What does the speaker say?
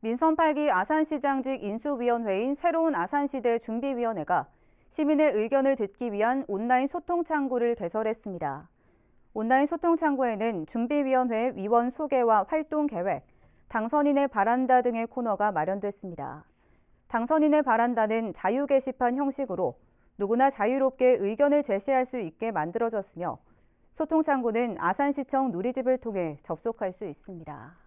민선 8기 아산시장직 인수위원회인 새로운 아산시대 준비위원회가 시민의 의견을 듣기 위한 온라인 소통 창구를 개설했습니다. 온라인 소통 창구에는 준비위원회 위원 소개와 활동 계획, 당선인의 바란다 등의 코너가 마련됐습니다. 당선인의 바란다는 자유 게시판 형식으로 누구나 자유롭게 의견을 제시할 수 있게 만들어졌으며 소통 창구는 아산시청 누리집을 통해 접속할 수 있습니다.